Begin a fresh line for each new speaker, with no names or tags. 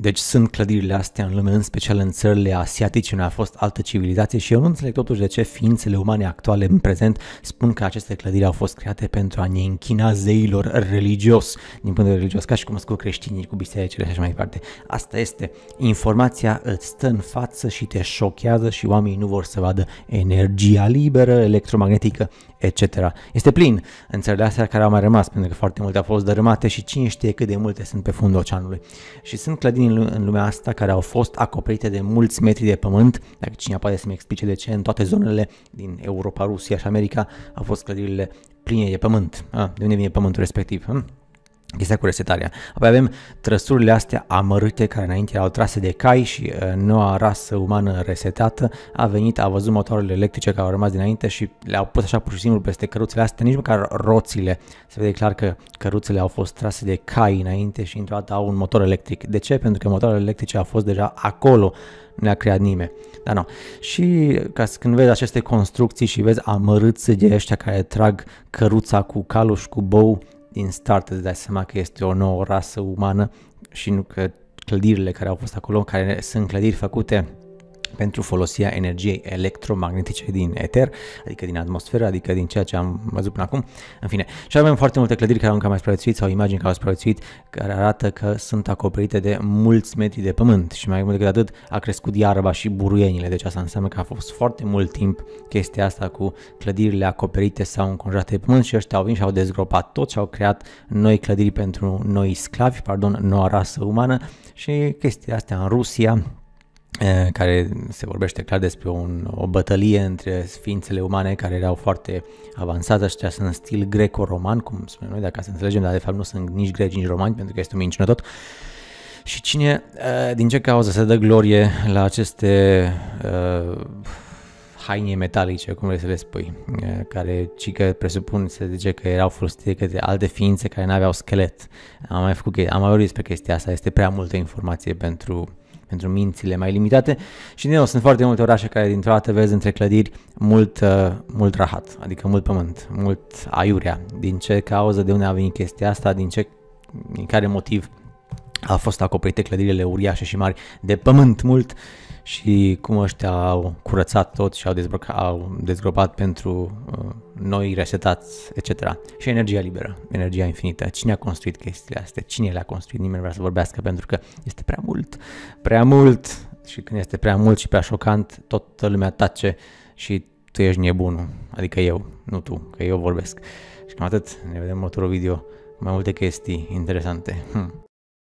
Deci sunt clădirile astea în lume, în special în țările asiatice, unde a fost altă civilizație și eu nu înțeleg totuși de ce ființele umane actuale în prezent spun că aceste clădiri au fost create pentru a ne închina zeilor religios, din punct de vedere religios, ca și cum sunt creștinii cu bisericile și așa mai departe. Asta este, informația îți stă în față și te șochează și oamenii nu vor să vadă energia liberă, electromagnetică, etc. Este plin în țările astea care au mai rămas, pentru că foarte multe au fost dărâmate și cine știe cât de multe sunt pe fundul oceanului. Și sunt clădiri în lumea asta care au fost acoperite de mulți metri de pământ, dacă cineva poate să-mi explice de ce în toate zonele din Europa, Rusia și America au fost clădirile pline de pământ. A, ah, de unde vine pământul respectiv? Hm? chestia cu resetarea. Apoi avem trăsurile astea amărâte care înainte erau trase de cai și uh, noua rasă umană resetată a venit, a văzut motoarele electrice care au rămas dinainte și le-au pus așa pur și simplu peste căruțele astea, nici măcar roțile. Se vede clar că căruțele au fost trase de cai înainte și într-o dată au un motor electric. De ce? Pentru că motoarele electrice au fost deja acolo, nu le-a creat nimeni. Dar nu. Și ca să, când vezi aceste construcții și vezi amărâțe de ăștia care trag căruța cu calul și cu bou din start îți dai seama că este o nouă rasă umană și nu că clădirile care au fost acolo, care sunt clădiri făcute pentru folosirea energiei electromagnetice din eter, adică din atmosferă, adică din ceea ce am văzut până acum. În fine, și avem foarte multe clădiri care au încă mai supraviețuit sau imagini care au supraviețuit, care arată că sunt acoperite de mulți metri de pământ și mai mult decât atât a crescut iarba și buruienile, deci asta înseamnă că a fost foarte mult timp chestia asta cu clădirile acoperite sau înconjurate de pământ și ăștia au venit și au dezgropat tot și au creat noi clădiri pentru noi sclavi, pardon, noua rasă umană și chestia asta în Rusia, Eh, care se vorbește clar despre un, o bătălie între ființele umane care erau foarte avansate, aceștia sunt în stil greco-roman, cum spunem noi, dacă să înțelegem, dar de fapt nu sunt nici greci, nici romani, pentru că este o minciună tot. Și cine, eh, din ce cauză se dă glorie la aceste uh, haine metalice, cum vrei să le spui, care ci că presupun, se zice că erau folosite către alte ființe care nu aveau schelet. Am mai făcut, am mai vorbit despre chestia asta, este prea multă informație pentru pentru mințile mai limitate și din nou sunt foarte multe orașe care dintr-o dată vezi între clădiri mult, uh, mult rahat, adică mult pământ, mult aiurea. Din ce cauză, de unde a venit chestia asta, din ce, din care motiv a fost acoperite clădirile uriașe și mari de pământ mult și cum ăștia au curățat tot și au, dezbrăca, au dezgropat pentru uh, noi resetați, etc. Și energia liberă, energia infinită. Cine a construit chestiile astea? Cine le-a construit? Nimeni vrea să vorbească pentru că este prea mult, prea mult și când este prea mult și prea șocant, toată lumea tace și tu ești nebunul, adică eu, nu tu, că eu vorbesc. Și cam atât, ne vedem în următorul video mai multe chestii interesante. Hm.